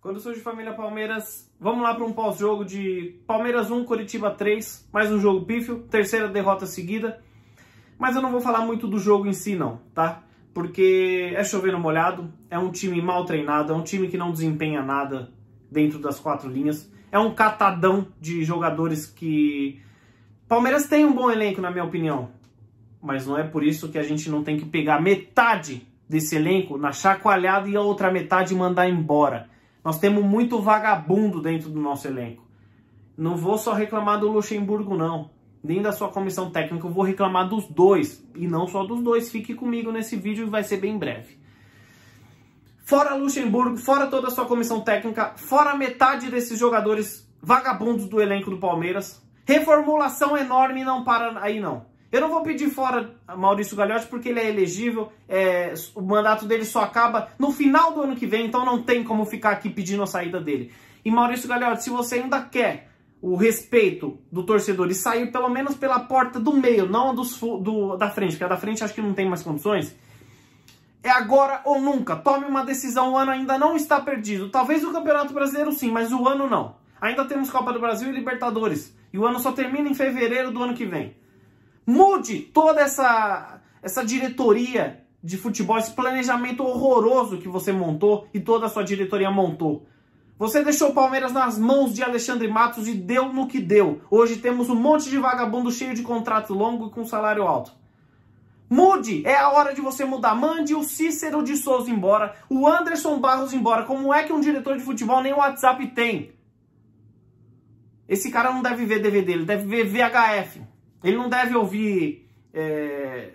Quando sou de família Palmeiras, vamos lá para um pós-jogo de Palmeiras 1, Coritiba 3, mais um jogo pífio, terceira derrota seguida. Mas eu não vou falar muito do jogo em si não, tá? Porque é chover no molhado, é um time mal treinado, é um time que não desempenha nada dentro das quatro linhas. É um catadão de jogadores que... Palmeiras tem um bom elenco, na minha opinião. Mas não é por isso que a gente não tem que pegar metade desse elenco na chacoalhada e a outra metade mandar embora nós temos muito vagabundo dentro do nosso elenco. Não vou só reclamar do Luxemburgo, não. Nem da sua comissão técnica, eu vou reclamar dos dois. E não só dos dois. Fique comigo nesse vídeo e vai ser bem breve. Fora Luxemburgo, fora toda a sua comissão técnica, fora metade desses jogadores vagabundos do elenco do Palmeiras. Reformulação enorme não para aí não. Eu não vou pedir fora Maurício Gagliotti porque ele é elegível, é, o mandato dele só acaba no final do ano que vem, então não tem como ficar aqui pedindo a saída dele. E Maurício Gagliotti, se você ainda quer o respeito do torcedor e sair pelo menos pela porta do meio, não dos, do, da frente, porque a da frente acho que não tem mais condições, é agora ou nunca. Tome uma decisão, o ano ainda não está perdido. Talvez o Campeonato Brasileiro sim, mas o ano não. Ainda temos Copa do Brasil e Libertadores. E o ano só termina em fevereiro do ano que vem. Mude toda essa, essa diretoria de futebol, esse planejamento horroroso que você montou e toda a sua diretoria montou. Você deixou o Palmeiras nas mãos de Alexandre Matos e deu no que deu. Hoje temos um monte de vagabundo cheio de contrato longo e com salário alto. Mude! É a hora de você mudar. Mande o Cícero de Souza embora, o Anderson Barros embora. Como é que um diretor de futebol nem o WhatsApp tem? Esse cara não deve ver DVD, ele deve ver VHF. Ele não deve ouvir é,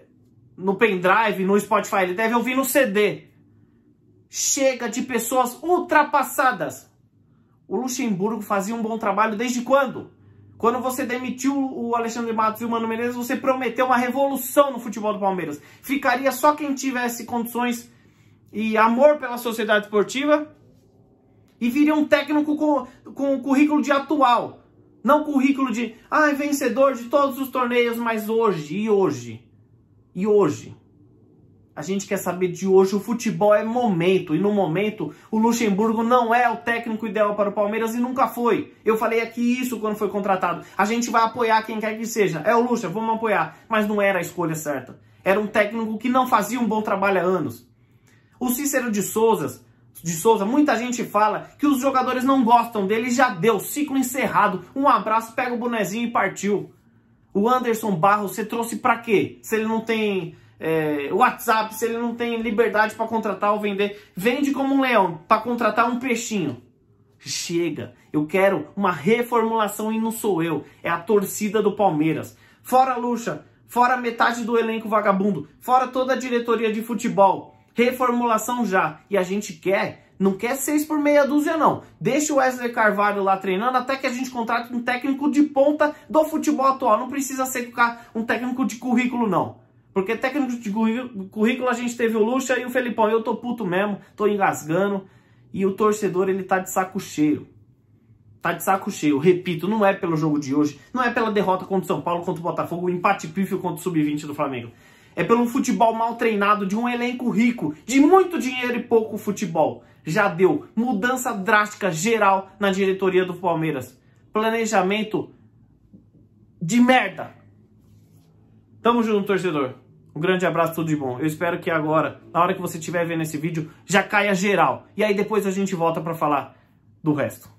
no pendrive, no Spotify, ele deve ouvir no CD. Chega de pessoas ultrapassadas. O Luxemburgo fazia um bom trabalho desde quando? Quando você demitiu o Alexandre Matos e o Mano Menezes, você prometeu uma revolução no futebol do Palmeiras. Ficaria só quem tivesse condições e amor pela sociedade esportiva e viria um técnico com, com o currículo de atual. Não currículo de, ah, vencedor de todos os torneios, mas hoje, e hoje, e hoje. A gente quer saber de hoje, o futebol é momento, e no momento o Luxemburgo não é o técnico ideal para o Palmeiras e nunca foi. Eu falei aqui isso quando foi contratado. A gente vai apoiar quem quer que seja. É o Luxa, vamos apoiar, mas não era a escolha certa. Era um técnico que não fazia um bom trabalho há anos. O Cícero de souza de Souza, muita gente fala que os jogadores não gostam dele, já deu, ciclo encerrado, um abraço, pega o bonezinho e partiu. O Anderson Barros você trouxe para quê? Se ele não tem é, WhatsApp, se ele não tem liberdade para contratar ou vender, vende como um leão para contratar um peixinho. Chega, eu quero uma reformulação e não sou eu, é a torcida do Palmeiras. Fora a Lucha, fora metade do elenco vagabundo, fora toda a diretoria de futebol reformulação já. E a gente quer, não quer seis por meia dúzia, não. Deixa o Wesley Carvalho lá treinando até que a gente contrate um técnico de ponta do futebol atual. Não precisa ser um técnico de currículo, não. Porque técnico de currículo a gente teve o Lucha e o Felipão. Eu tô puto mesmo, tô engasgando. E o torcedor, ele tá de saco cheio. Tá de saco cheio. Repito, não é pelo jogo de hoje, não é pela derrota contra o São Paulo, contra o Botafogo, o empate pífio contra o Sub-20 do Flamengo. É pelo futebol mal treinado de um elenco rico, de muito dinheiro e pouco futebol. Já deu mudança drástica geral na diretoria do Palmeiras. Planejamento de merda. Tamo junto, torcedor. Um grande abraço, tudo de bom. Eu espero que agora, na hora que você estiver vendo esse vídeo, já caia geral. E aí depois a gente volta para falar do resto.